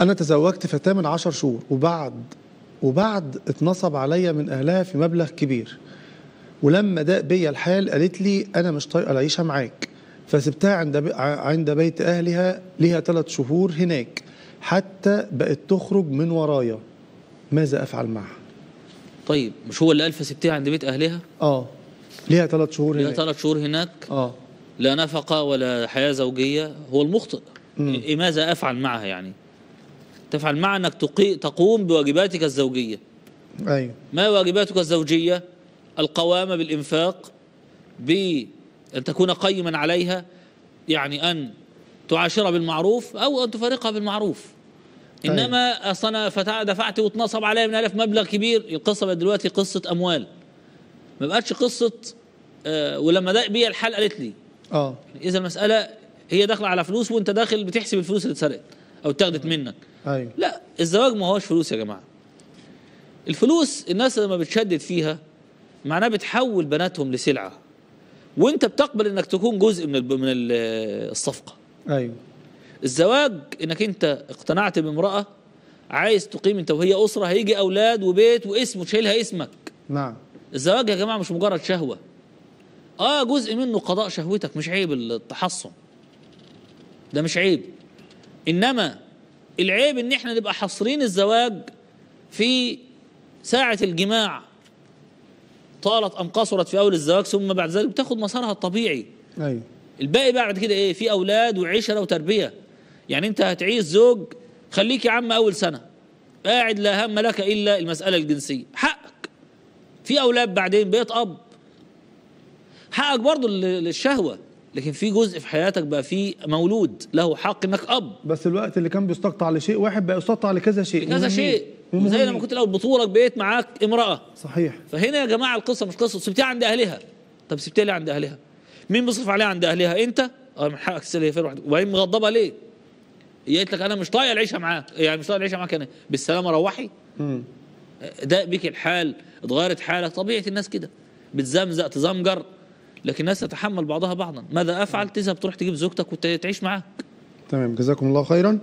انا تزوجت فتاة من عشر شهور وبعد وبعد اتنصب عليا من اهلها في مبلغ كبير ولما داق بيا الحال قالت لي انا مش طايقه العيشه معاك فسبتها عند عند بيت اهلها ليها ثلاث شهور هناك حتى بقت تخرج من ورايا ماذا افعل معها طيب مش هو اللي قال فسبتها عند بيت اهلها اه ليها ثلاث شهور هناك ليها ثلاث شهور هناك اه لا نفقه ولا حياه زوجيه هو المخطئ إيه ماذا افعل معها يعني تفعل مع أنك تقوم بواجباتك الزوجية أيوة. ما واجباتك الزوجية القوامة بالإنفاق بأن تكون قيما عليها يعني أن تعاشرها بالمعروف أو أن تفارقها بالمعروف أيوه. إنما أصل أنا دفعت واتنصب عليا من ألف مبلغ كبير القصة بقت دلوقتي قصة أموال ما بقتش قصة آه ولما ضاق بيا الحال قالت لي اه إذا المسألة هي داخلة على فلوس وأنت داخل بتحسب الفلوس اللي اتسرقت أو اتاخدت آه. منك أيوة. لا الزواج ما هوش فلوس يا جماعه الفلوس الناس لما بتشدد فيها معناه بتحول بناتهم لسلعه وانت بتقبل انك تكون جزء من من الصفقه ايوه الزواج انك انت اقتنعت بامراه عايز تقيم انت وهي اسره هيجي اولاد وبيت واسم وتشيلها اسمك نعم الزواج يا جماعه مش مجرد شهوه اه جزء منه قضاء شهوتك مش عيب التحصن ده مش عيب انما العيب ان احنا نبقى حاصرين الزواج في ساعة الجماع طالت ام قصرت في اول الزواج ثم بعد ذلك بتاخد مسارها الطبيعي ايوه الباقي بعد كده ايه في اولاد وعشره وتربيه يعني انت هتعيش زوج خليك يا عم اول سنه قاعد لا هم لك الا المساله الجنسيه حقك في اولاد بعدين بيت اب حقك برضه للشهوه لكن في جزء في حياتك بقى فيه مولود له حق انك اب بس الوقت اللي كان بيستقطع لشيء واحد بقى يستقطع لكذا شيء لكذا شيء زي لما كنت الاول بطولك بقيت معاك امراه صحيح فهنا يا جماعه القصه مش قصه سبتيها عند اهلها طب سبتيها ليه عند اهلها مين بيصرف عليها عند اهلها انت اه من حقك تسال فين واحد وبعدين مغضبه ليه هي قالت لك انا مش طايق العيشه معاك يعني مش طايق العيشه معاك انا بالسلامه روحي ده بيك الحال اتغيرت حالك طبيعه الناس كده بتزمزق تزمجر لكن الناس تتحمل بعضها بعضا ماذا افعل نعم. تذهب تروح تجيب زوجتك وتعيش معاك تمام جزاكم الله خيرا